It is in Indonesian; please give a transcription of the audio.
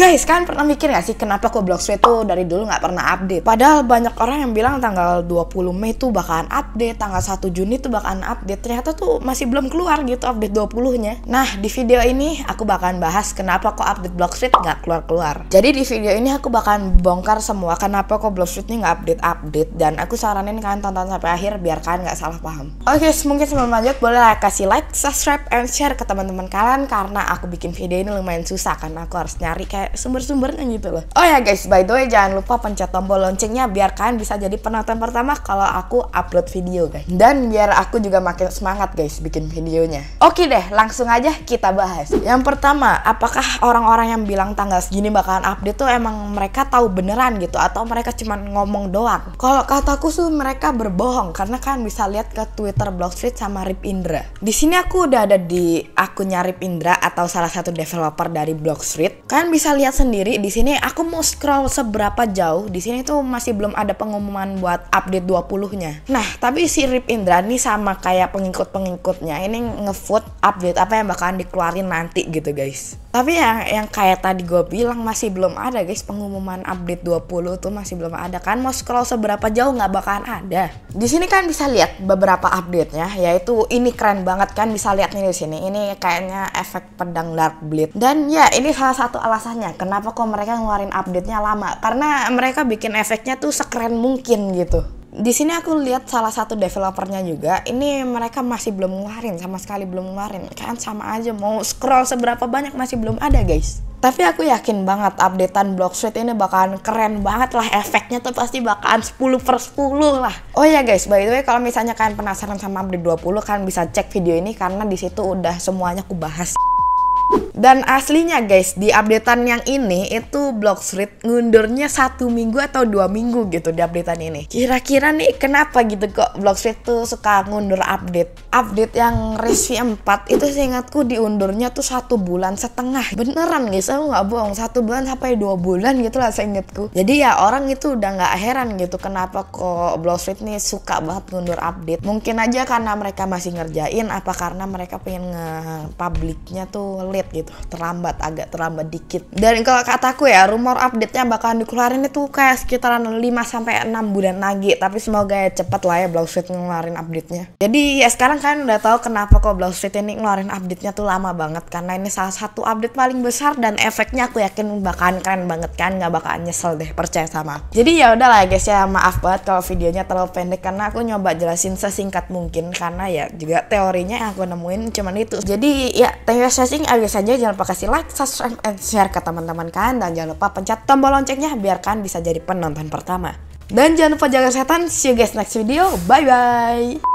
Guys, kalian pernah mikir gak sih kenapa kok Blockstreet tuh dari dulu gak pernah update? Padahal banyak orang yang bilang tanggal 20 Mei tuh bakalan update, tanggal 1 Juni tuh bakalan update. Ternyata tuh masih belum keluar gitu update 20-nya. Nah, di video ini aku bakalan bahas kenapa kok update Blockstreet gak keluar-keluar. Jadi di video ini aku bakalan bongkar semua kenapa kok Blockstreet nih gak update-update. Dan aku saranin kalian tonton sampai akhir biar kalian gak salah paham. Oke, okay, mungkin sebelum lanjut boleh kasih like, subscribe, and share ke teman-teman kalian. Karena aku bikin video ini lumayan susah karena aku harus nyari kayak kayak sumber-sumbernya gitu loh. Oh ya guys, by the way jangan lupa pencet tombol loncengnya biar kalian bisa jadi penonton pertama kalau aku upload video guys. Dan biar aku juga makin semangat guys bikin videonya. Oke deh, langsung aja kita bahas. Yang pertama, apakah orang-orang yang bilang tanggal segini bakalan update tuh emang mereka tahu beneran gitu atau mereka cuma ngomong doang? Kalau kataku sih mereka berbohong karena kalian bisa lihat ke Twitter Blockstreet sama Rip Indra. Di sini aku udah ada di akunnya Rip Indra atau salah satu developer dari Blockstreet. Kalian bisa lihat sendiri di sini aku mau scroll seberapa jauh di sini tuh masih belum ada pengumuman buat update 20-nya. Nah, tapi si Rip Indra nih sama kayak pengikut-pengikutnya ini ngefood update apa yang bakalan dikeluarin nanti gitu guys tapi yang yang kayak tadi gue bilang masih belum ada guys pengumuman update 20 tuh masih belum ada kan mau scroll seberapa jauh nggak bakalan ada di sini kan bisa lihat beberapa update nya yaitu ini keren banget kan bisa lihat nih di sini ini kayaknya efek pedang dark blade dan ya ini salah satu alasannya kenapa kok mereka ngeluarin update nya lama karena mereka bikin efeknya tuh sekeren mungkin gitu di sini aku lihat salah satu developernya juga ini mereka masih belum ngeluarin sama sekali belum ngeluarin kan sama aja mau scroll seberapa banyak masih belum ada guys tapi aku yakin banget updatean Blockstreet ini bakalan keren banget lah efeknya tuh pasti bakalan 10 per 10 lah oh ya guys by the way kalau misalnya kalian penasaran sama update 20 kan bisa cek video ini karena disitu udah semuanya aku bahas dan aslinya guys, di updatean yang ini itu street ngundurnya satu minggu atau dua minggu gitu di updatean ini. Kira-kira nih kenapa gitu kok street tuh suka ngundur update? Update yang resi 4 itu seingatku diundurnya tuh satu bulan setengah. Beneran guys, aku nggak bohong. Satu bulan sampai dua bulan gitu lah seingatku. Jadi ya orang itu udah nggak heran gitu kenapa kok street nih suka banget ngundur update. Mungkin aja karena mereka masih ngerjain apa karena mereka pengen nge-publiknya tuh late gitu gitu terlambat agak terlambat dikit dan kalau kataku ya rumor update-nya bakalan dikeluarin itu kayak sekitaran 5 sampai 6 bulan lagi tapi semoga ya cepet lah ya Blausuit ngeluarin update-nya jadi ya sekarang kalian udah tahu kenapa kok Blausuit ini ngeluarin update-nya tuh lama banget karena ini salah satu update paling besar dan efeknya aku yakin bakalan keren banget kan nggak bakalan nyesel deh percaya sama aku. jadi ya udah lah guys ya maaf banget kalau videonya terlalu pendek karena aku nyoba jelasin sesingkat mungkin karena ya juga teorinya yang aku nemuin cuman itu jadi ya thank you guys ini aja jangan lupa kasih like, subscribe, and share ke teman-teman kalian. Dan jangan lupa pencet tombol loncengnya biar kalian bisa jadi penonton pertama. Dan jangan lupa jaga kesehatan. See you guys next video. Bye-bye.